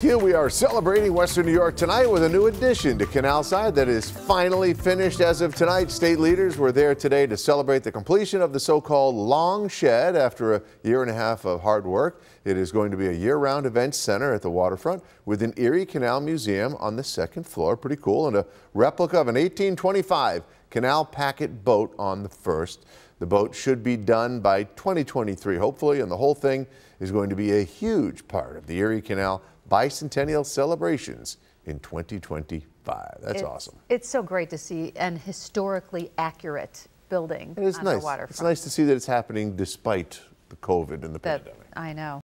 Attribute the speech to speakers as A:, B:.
A: Here we are celebrating Western New York tonight with a new addition to Canal Side that is finally finished as of tonight. State leaders were there today to celebrate the completion of the so-called Long Shed after a year and a half of hard work. It is going to be a year-round event center at the waterfront with an Erie Canal Museum on the second floor. Pretty cool. And a replica of an 1825 canal packet boat on the 1st. The boat should be done by 2023, hopefully, and the whole thing is going to be a huge part of the Erie Canal bicentennial celebrations in 2025. That's it's, awesome.
B: It's so great to see
C: an historically accurate building it is nice. It's
A: nice to see that it's happening despite
D: the COVID and the that, pandemic.
C: I know.